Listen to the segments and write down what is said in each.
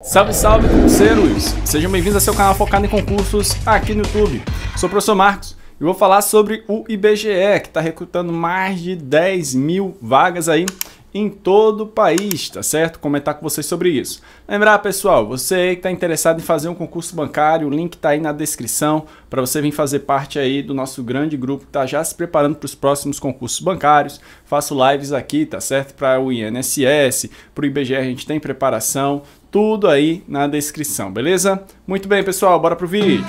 Salve, salve, concurseiros! Sejam bem-vindos ao seu canal focado em concursos aqui no YouTube. Sou o professor Marcos e vou falar sobre o IBGE, que está recrutando mais de 10 mil vagas aí em todo o país, tá certo? Comentar com vocês sobre isso. Lembrar, pessoal, você que está interessado em fazer um concurso bancário, o link está aí na descrição para você vir fazer parte aí do nosso grande grupo que está já se preparando para os próximos concursos bancários. Faço lives aqui, tá certo? Para o INSS, para o IBGE a gente tem preparação, tudo aí na descrição, beleza? Muito bem, pessoal, bora pro vídeo.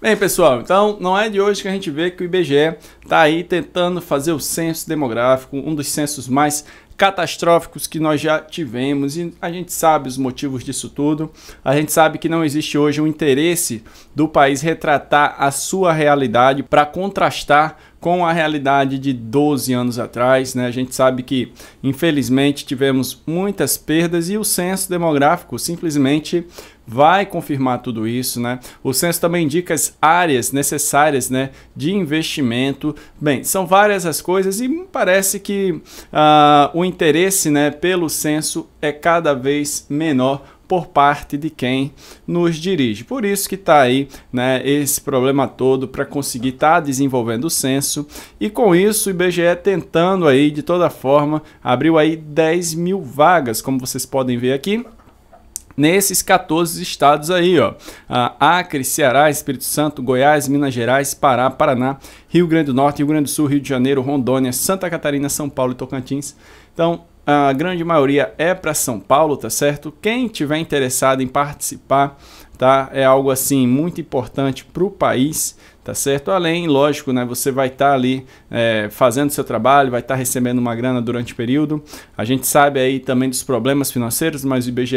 Bem, pessoal, então não é de hoje que a gente vê que o IBGE está aí tentando fazer o censo demográfico, um dos censos mais catastróficos que nós já tivemos e a gente sabe os motivos disso tudo. A gente sabe que não existe hoje um interesse do país retratar a sua realidade para contrastar com a realidade de 12 anos atrás, né? A gente sabe que infelizmente tivemos muitas perdas e o censo demográfico simplesmente vai confirmar tudo isso, né? O censo também indica as áreas necessárias, né, de investimento. Bem, são várias as coisas e parece que uh, o o interesse né, pelo censo é cada vez menor por parte de quem nos dirige. Por isso que está aí né, esse problema todo para conseguir estar tá desenvolvendo o censo. E com isso, o IBGE é tentando aí, de toda forma, abriu aí 10 mil vagas, como vocês podem ver aqui nesses 14 estados aí, ó. Ah, Acre, Ceará, Espírito Santo, Goiás, Minas Gerais, Pará, Paraná, Rio Grande do Norte, Rio Grande do Sul, Rio de Janeiro, Rondônia, Santa Catarina, São Paulo e Tocantins. Então, a grande maioria é para São Paulo, tá certo? Quem tiver interessado em participar, tá? É algo assim muito importante para o país, tá certo? Além, lógico, né, você vai estar tá ali é, fazendo seu trabalho, vai estar tá recebendo uma grana durante o período. A gente sabe aí também dos problemas financeiros, mas o IBGE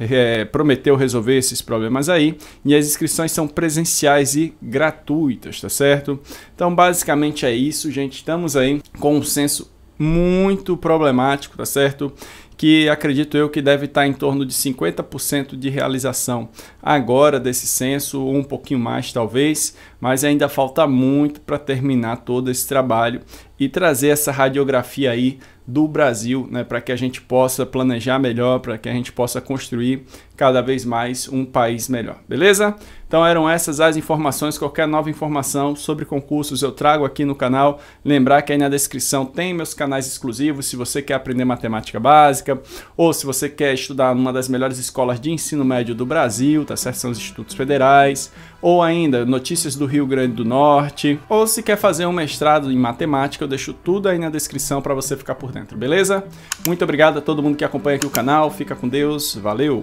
é, prometeu resolver esses problemas aí. E as inscrições são presenciais e gratuitas, tá certo? Então, basicamente é isso, gente. Estamos aí com um senso muito problemático, tá certo? Que acredito eu que deve estar tá em torno de 50% de realização agora desse censo, ou um pouquinho mais talvez, mas ainda falta muito para terminar todo esse trabalho e trazer essa radiografia aí do Brasil, né, para que a gente possa planejar melhor, para que a gente possa construir cada vez mais um país melhor, beleza? Então eram essas as informações, qualquer nova informação sobre concursos eu trago aqui no canal. Lembrar que aí na descrição tem meus canais exclusivos, se você quer aprender matemática básica, ou se você quer estudar numa das melhores escolas de ensino médio do Brasil, tá certo? São os institutos federais, ou ainda notícias do Rio Grande do Norte, ou se quer fazer um mestrado em matemática, eu deixo tudo aí na descrição para você ficar por dentro, beleza? Muito obrigado a todo mundo que acompanha aqui o canal, fica com Deus, valeu!